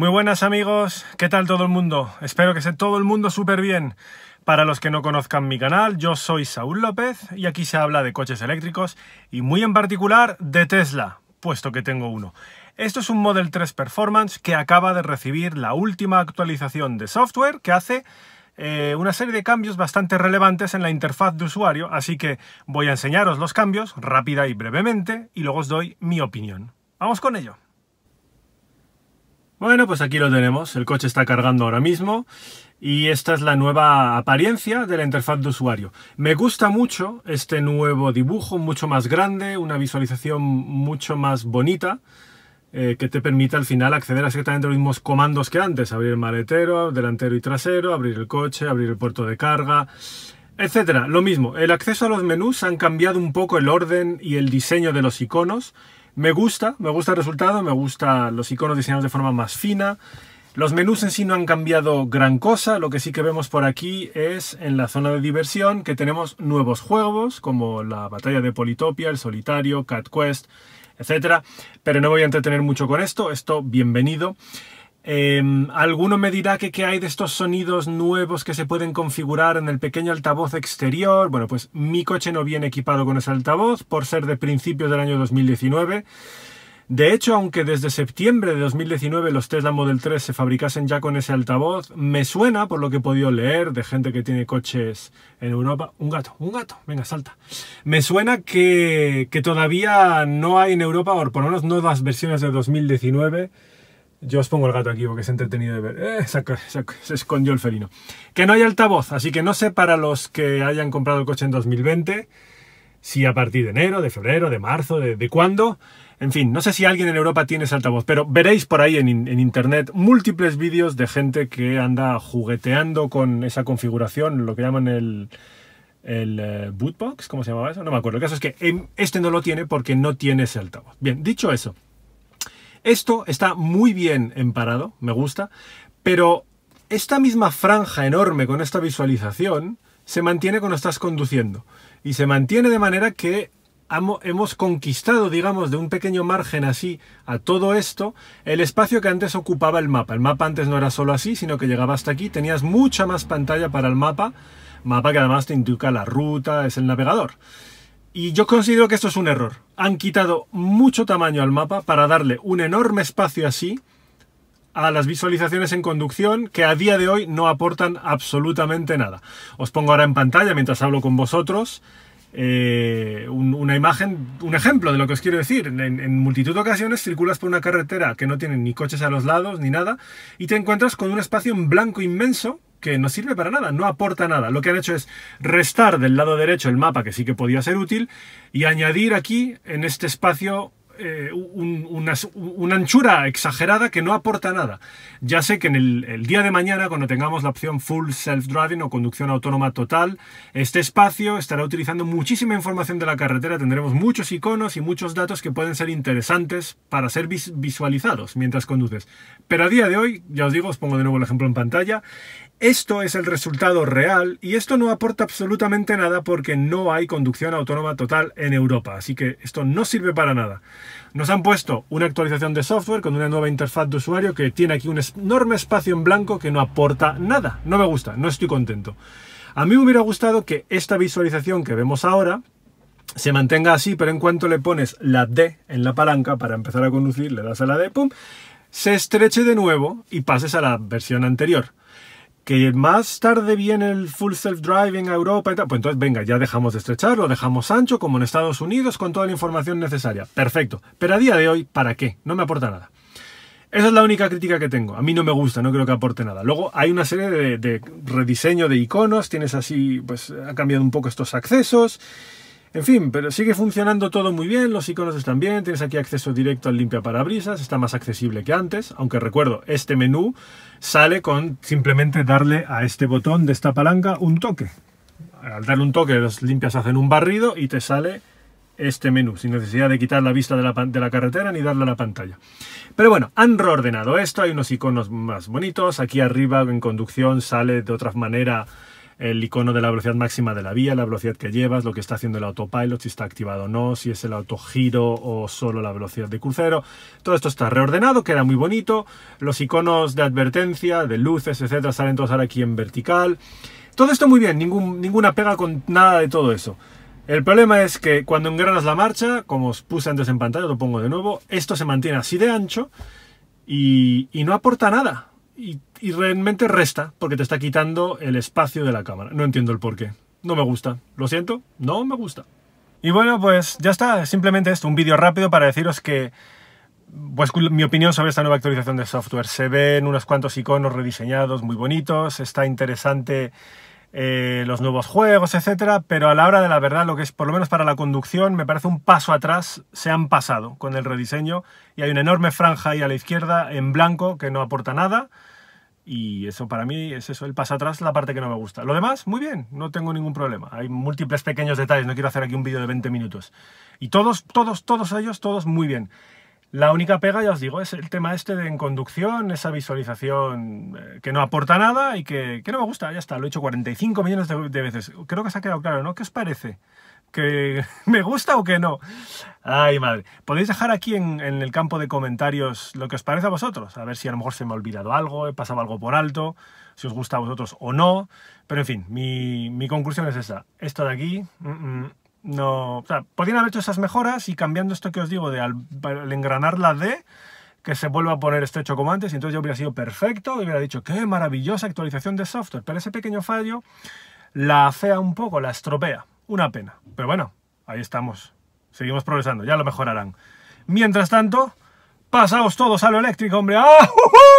Muy buenas amigos, ¿qué tal todo el mundo? Espero que esté todo el mundo súper bien. Para los que no conozcan mi canal, yo soy Saúl López y aquí se habla de coches eléctricos y muy en particular de Tesla, puesto que tengo uno. Esto es un Model 3 Performance que acaba de recibir la última actualización de software que hace eh, una serie de cambios bastante relevantes en la interfaz de usuario, así que voy a enseñaros los cambios rápida y brevemente y luego os doy mi opinión. Vamos con ello. Bueno, pues aquí lo tenemos, el coche está cargando ahora mismo y esta es la nueva apariencia de la interfaz de usuario. Me gusta mucho este nuevo dibujo, mucho más grande, una visualización mucho más bonita eh, que te permite al final acceder a exactamente los mismos comandos que antes, abrir el maletero, delantero y trasero, abrir el coche, abrir el puerto de carga, etc. Lo mismo, el acceso a los menús han cambiado un poco el orden y el diseño de los iconos, me gusta, me gusta el resultado, me gusta los iconos diseñados de forma más fina. Los menús en sí no han cambiado gran cosa, lo que sí que vemos por aquí es en la zona de diversión que tenemos nuevos juegos como la batalla de Politopia, el solitario, Cat Quest, etc. Pero no voy a entretener mucho con esto, esto bienvenido. Em, alguno me dirá que qué hay de estos sonidos nuevos que se pueden configurar en el pequeño altavoz exterior. Bueno, pues mi coche no viene equipado con ese altavoz por ser de principios del año 2019. De hecho, aunque desde septiembre de 2019 los Tesla Model 3 se fabricasen ya con ese altavoz, me suena, por lo que he podido leer de gente que tiene coches en Europa, un gato, un gato, venga, salta. Me suena que, que todavía no hay en Europa, por lo menos nuevas versiones de 2019, yo os pongo el gato aquí porque es entretenido de ver. Eh, se escondió el felino. Que no hay altavoz, así que no sé para los que hayan comprado el coche en 2020, si a partir de enero, de febrero, de marzo, de, cuándo. En fin, no sé si alguien en Europa tiene ese altavoz, pero veréis por ahí en, en internet múltiples vídeos de gente que anda jugueteando con esa configuración, lo que llaman el, el eh, bootbox, ¿cómo se llamaba eso? No me acuerdo. El caso es que em, este no lo tiene porque no tiene ese altavoz. Bien, dicho eso. Esto está muy bien emparado, me gusta, pero esta misma franja enorme con esta visualización se mantiene cuando estás conduciendo y se mantiene de manera que hemos conquistado, digamos, de un pequeño margen así a todo esto, el espacio que antes ocupaba el mapa. El mapa antes no era solo así, sino que llegaba hasta aquí, tenías mucha más pantalla para el mapa, mapa que además te indica la ruta, es el navegador. Y yo considero que esto es un error. Han quitado mucho tamaño al mapa para darle un enorme espacio así a las visualizaciones en conducción que a día de hoy no aportan absolutamente nada. Os pongo ahora en pantalla, mientras hablo con vosotros, eh, una imagen, un ejemplo de lo que os quiero decir. En, en, multitud de ocasiones circulas por una carretera que no tiene ni coches a los lados ni nada y te encuentras con un espacio en blanco inmenso que no sirve para nada, no aporta nada. Lo que han hecho es restar del lado derecho el mapa, que sí que podía ser útil, y añadir aquí, en este espacio, eh, una, anchura exagerada que no aporta nada. Ya sé que en el, día de mañana, cuando tengamos la opción Full Self-Driving o conducción autónoma total, este espacio estará utilizando muchísima información de la carretera, tendremos muchos iconos y muchos datos que pueden ser interesantes para ser visualizados mientras conduces. Pero a día de hoy, ya os digo, os pongo de nuevo el ejemplo en pantalla, esto es el resultado real y esto no aporta absolutamente nada porque no hay conducción autónoma total en Europa, así que esto no sirve para nada. Nos han puesto una actualización de software con una nueva interfaz de usuario que tiene aquí un enorme espacio en blanco que no aporta nada. No me gusta, no estoy contento. A mí me hubiera gustado que esta visualización que vemos ahora se mantenga así, pero en cuanto le pones la D en la palanca para empezar a conducir, le das a la D, pum, se estreche de nuevo y pases a la versión anterior que más tarde viene el full self-driving a Europa, pues entonces venga, ya dejamos de estrecharlo, dejamos ancho como en Estados Unidos con toda la información necesaria. Perfecto. Pero a día de hoy, ¿para qué? No me aporta nada. Esa es la única crítica que tengo. A mí no me gusta, no creo que aporte nada. Luego hay una serie de, de rediseño de iconos, tienes así, pues ha cambiado un poco estos accesos. En fin, pero sigue funcionando todo muy bien, los iconos están bien, tienes aquí acceso directo al limpia parabrisas, está más accesible que antes, aunque recuerdo, este menú sale con simplemente darle a este botón de esta palanca un toque. Al darle un toque, los limpias hacen un barrido y te sale este menú, sin necesidad de quitar la vista de la, de la, carretera ni darle a la pantalla. Pero bueno, han reordenado esto, hay unos iconos más bonitos, aquí arriba en conducción sale de otra manera el icono de la velocidad máxima de la vía, la velocidad que llevas, lo que está haciendo el autopilot, si está activado o no, si es el autogiro o solo la velocidad de crucero. Todo esto está reordenado, queda muy bonito. Los iconos de advertencia, de luces, etcétera, salen todos ahora aquí en vertical. Todo esto muy bien, ningún, ninguna pega con nada de todo eso. El problema es que cuando engranas la marcha, como os puse antes en pantalla, lo pongo de nuevo, esto se mantiene así de ancho y, y no aporta nada y, realmente resta porque te está quitando el espacio de la cámara. No entiendo el por qué. No me gusta. Lo siento, no me gusta. Y bueno, pues ya está. Simplemente esto, un vídeo rápido para deciros que... Pues mi opinión sobre esta nueva actualización de software. Se ven unos cuantos iconos rediseñados muy bonitos, está interesante eh, los nuevos juegos, etc. pero a la hora de la verdad, lo que es por lo menos para la conducción, me parece un paso atrás, se han pasado con el rediseño y hay una enorme franja ahí a la izquierda en blanco que no aporta nada y eso para mí es eso, el paso atrás la parte que no me gusta. Lo demás, muy bien, no tengo ningún problema. Hay múltiples pequeños detalles, no quiero hacer aquí un vídeo de 20 minutos. Y todos, todos, todos ellos, todos muy bien. La única pega, ya os digo, es el tema este de en conducción, esa visualización eh, que no aporta nada y que, que no me gusta, ya está, lo he hecho 45 millones de, de, veces. Creo que se ha quedado claro, ¿no? ¿Qué os parece? que me gusta o que no. Ay, madre. Podéis dejar aquí en, el campo de comentarios lo que os parece a vosotros. A ver si a lo mejor se me ha olvidado algo, he pasado algo por alto, si os gusta a vosotros o no. Pero en fin, mi, conclusión es esa. Esto de aquí, no... O podrían haber hecho esas mejoras y cambiando esto que os digo de al, engranar la D que se vuelva a poner estrecho como antes y entonces ya hubiera sido perfecto y hubiera dicho qué maravillosa actualización de software pero ese pequeño fallo la fea un poco la estropea una pena. Pero bueno, ahí estamos. Seguimos progresando, ya lo mejorarán. Mientras tanto, pasaos todos a lo eléctrico, hombre. ¡Ah!